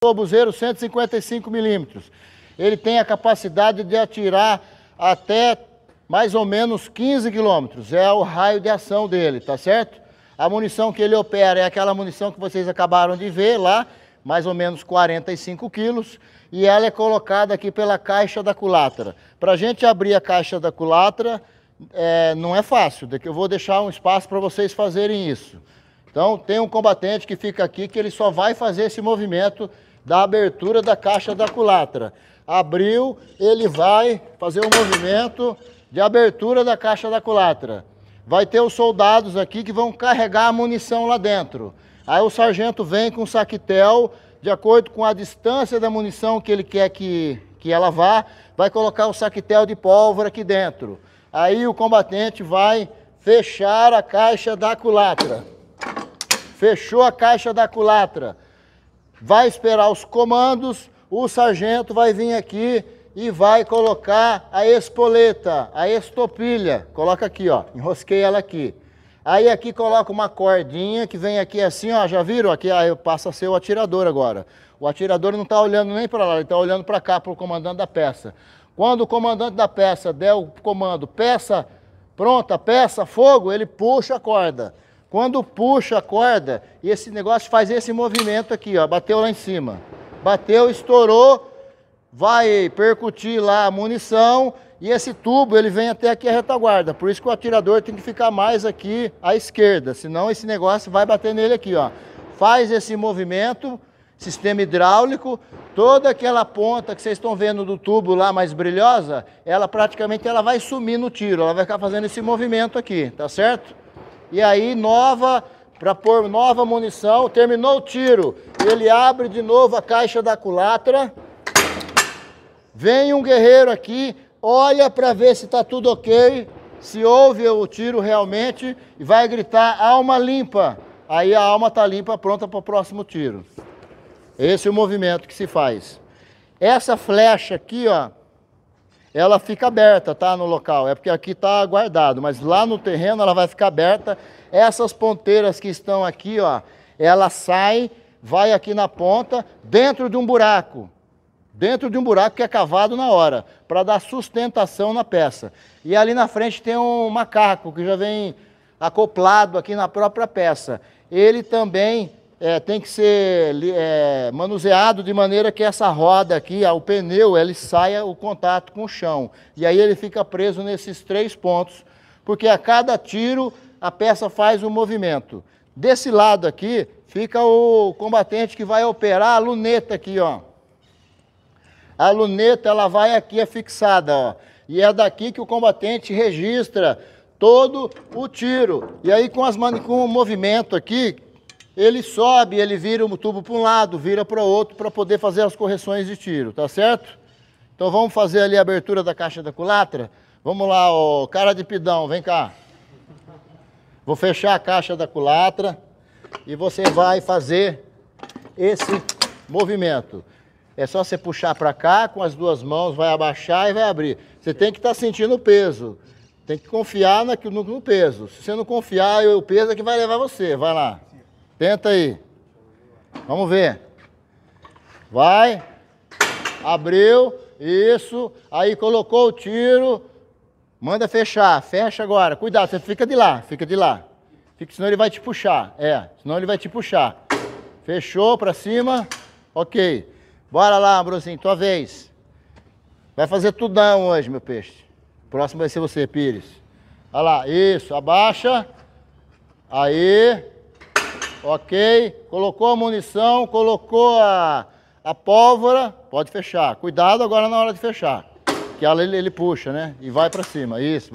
Lobuzeiro 155 milímetros. Ele tem a capacidade de atirar até mais ou menos 15 quilômetros. É o raio de ação dele, tá certo? A munição que ele opera é aquela munição que vocês acabaram de ver lá, mais ou menos 45 quilos, e ela é colocada aqui pela caixa da culatra. Para a gente abrir a caixa da culatra, é, não é fácil, eu vou deixar um espaço para vocês fazerem isso. Então, tem um combatente que fica aqui que ele só vai fazer esse movimento da abertura da caixa da culatra. Abriu, ele vai fazer um movimento de abertura da caixa da culatra. Vai ter os soldados aqui que vão carregar a munição lá dentro. Aí o sargento vem com o saquetel, de acordo com a distância da munição que ele quer que, que ela vá, vai colocar o saquetel de pólvora aqui dentro. Aí o combatente vai fechar a caixa da culatra. Fechou a caixa da culatra vai esperar os comandos, o sargento vai vir aqui e vai colocar a espoleta, a estopilha. Coloca aqui, ó, enrosquei ela aqui. Aí aqui coloca uma cordinha que vem aqui assim, ó, já viram? Aqui aí passa a ser o atirador agora. O atirador não está olhando nem para lá, ele está olhando para cá, para o comandante da peça. Quando o comandante da peça der o comando, peça pronta, peça fogo, ele puxa a corda. Quando puxa a corda, e esse negócio faz esse movimento aqui, ó, bateu lá em cima. Bateu, estourou, vai percutir lá a munição e esse tubo ele vem até aqui a retaguarda. Por isso que o atirador tem que ficar mais aqui à esquerda, senão esse negócio vai bater nele aqui, ó. Faz esse movimento, sistema hidráulico, toda aquela ponta que vocês estão vendo do tubo lá mais brilhosa, ela praticamente ela vai sumir no tiro, ela vai ficar fazendo esse movimento aqui, tá certo? E aí nova para pôr nova munição. Terminou o tiro, ele abre de novo a caixa da culatra. Vem um guerreiro aqui, olha para ver se está tudo ok, se houve o tiro realmente e vai gritar alma limpa. Aí a alma está limpa, pronta para o próximo tiro. Esse é o movimento que se faz. Essa flecha aqui, ó, ela fica aberta, tá? No local. É porque aqui está guardado, mas lá no terreno ela vai ficar aberta. Essas ponteiras que estão aqui, ó, ela sai, vai aqui na ponta, dentro de um buraco. Dentro de um buraco que é cavado na hora, para dar sustentação na peça. E ali na frente tem um macaco que já vem acoplado aqui na própria peça. Ele também é, tem que ser é, manuseado de maneira que essa roda aqui, o pneu, ele saia o contato com o chão. E aí ele fica preso nesses três pontos, porque a cada tiro a peça faz um movimento. Desse lado aqui fica o combatente que vai operar a luneta aqui, ó. A luneta ela vai aqui é fixada, ó. E é daqui que o combatente registra todo o tiro. E aí com, as, com o movimento aqui, ele sobe, ele vira o um tubo para um lado, vira para o outro para poder fazer as correções de tiro, tá certo? Então vamos fazer ali a abertura da caixa da culatra. Vamos lá, ó, cara de pidão, vem cá. Vou fechar a caixa da culatra e você vai fazer esse movimento. É só você puxar para cá com as duas mãos, vai abaixar e vai abrir. Você tem que estar tá sentindo o peso. Tem que confiar no, peso. Se você não confiar, o peso é que vai levar você. Vai lá. Tenta aí. Vamos ver. Vai. Abriu. Isso. Aí colocou o tiro. Manda fechar. Fecha agora. Cuidado, você fica de lá. Fica de lá. Fica, senão ele vai te puxar. É, senão ele vai te puxar. Fechou pra cima. Ok. Bora lá, Ambrosinho, tua vez. Vai fazer tudão hoje, meu peixe. Próximo vai ser você, Pires. Olha lá, isso, abaixa. Aí, Ok? Colocou a munição, colocou a, a pólvora, pode fechar. Cuidado agora na hora de fechar, que ela, ele, ele puxa, né? E vai para cima, isso.